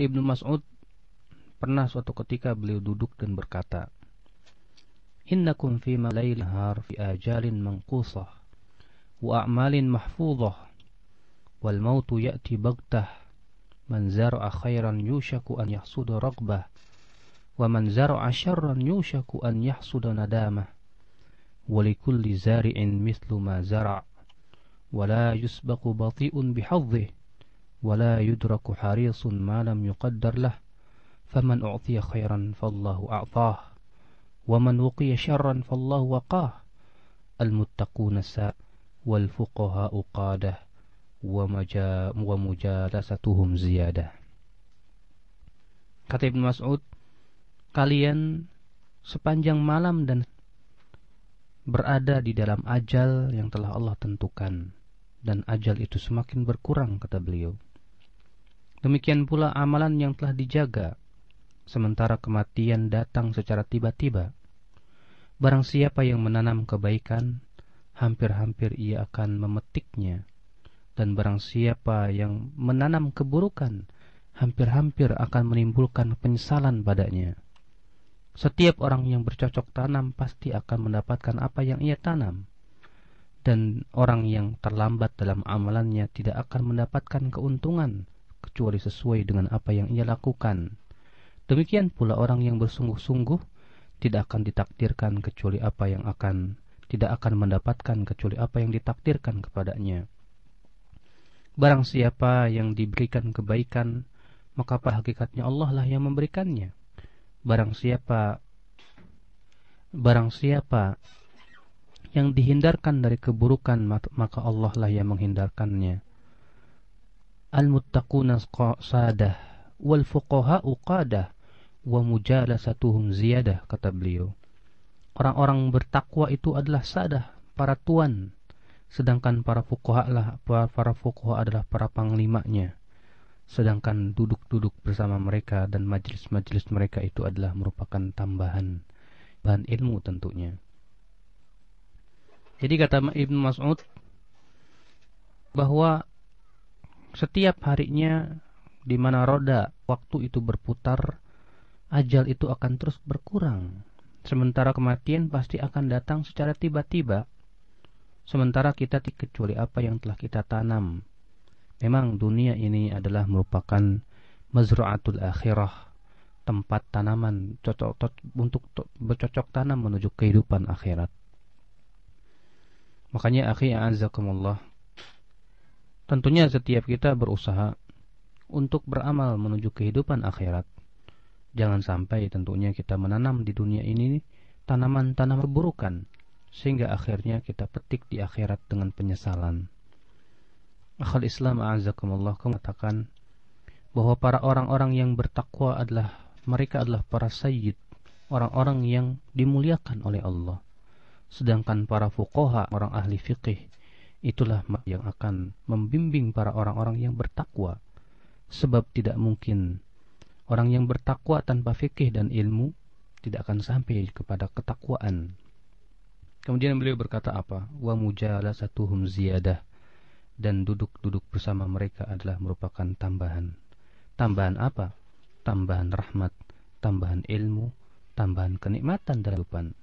Ibnu Mas'ud pernah suatu ketika beliau duduk dan berkata, "Innakum fi malail har fi ajalin manqusah wa a'malin mahfuzah, wal mautu ya'ti baghtah man zar'a khairan yushaku an yahsuda raghbah wa man zar'a syarran yushaku an yahsuda nadamah walikulli likulli zari'in mithlu ma zar'a wa la bati'un bihadhihi ولا يدرك حريص ما لم يقدر له فمن أعطي خيرا فالله أعطاه ومن وقي شرا فالله وقاه المتقون ساء والفقهاء قاده ومجالستهم زيادة Kata Ibn Mas'ud Kalian sepanjang malam dan berada di dalam ajal yang telah Allah tentukan Dan ajal itu semakin berkurang kata beliau Demikian pula amalan yang telah dijaga, sementara kematian datang secara tiba-tiba. Barang siapa yang menanam kebaikan, hampir-hampir ia akan memetiknya. Dan barang siapa yang menanam keburukan, hampir-hampir akan menimbulkan penyesalan padanya. Setiap orang yang bercocok tanam pasti akan mendapatkan apa yang ia tanam. Dan orang yang terlambat dalam amalannya tidak akan mendapatkan keuntungan kecuali sesuai dengan apa yang ia lakukan. Demikian pula orang yang bersungguh-sungguh tidak akan ditakdirkan kecuali apa yang akan tidak akan mendapatkan kecuali apa yang ditakdirkan kepadanya. Barang siapa yang diberikan kebaikan, maka pada hakikatnya Allah lah yang memberikannya. Barang siapa barang siapa yang dihindarkan dari keburukan maka Allah lah yang menghindarkannya al-muttaquna sadah wal fuqaha uqadah wa mujalasatuhum ziyadah kata beliau. Orang-orang bertakwa itu adalah sadah, para tuan, sedangkan para fuqaha lah para fuqaha adalah para panglimanya. Sedangkan duduk-duduk bersama mereka dan majelis-majelis mereka itu adalah merupakan tambahan bahan ilmu tentunya. Jadi kata Ibn Mas'ud bahwa setiap harinya di mana roda waktu itu berputar, ajal itu akan terus berkurang. Sementara kematian pasti akan datang secara tiba-tiba. Sementara kita kecuali apa yang telah kita tanam. Memang dunia ini adalah merupakan mazru'atul akhirah, tempat tanaman cocok, to, untuk bercocok tanam menuju kehidupan akhirat. Makanya akhi azakumullah Tentunya setiap kita berusaha untuk beramal menuju kehidupan akhirat. Jangan sampai tentunya kita menanam di dunia ini tanaman-tanaman keburukan sehingga akhirnya kita petik di akhirat dengan penyesalan. Akhal Islam a'azakumullah mengatakan bahwa para orang-orang yang bertakwa adalah mereka adalah para sayyid, orang-orang yang dimuliakan oleh Allah. Sedangkan para fuqaha, orang ahli fikih, itulah yang akan membimbing para orang-orang yang bertakwa sebab tidak mungkin orang yang bertakwa tanpa fikih dan ilmu tidak akan sampai kepada ketakwaan kemudian beliau berkata apa wa mujalasatuhum ziyadah dan duduk-duduk bersama mereka adalah merupakan tambahan tambahan apa tambahan rahmat tambahan ilmu tambahan kenikmatan dalam kehidupan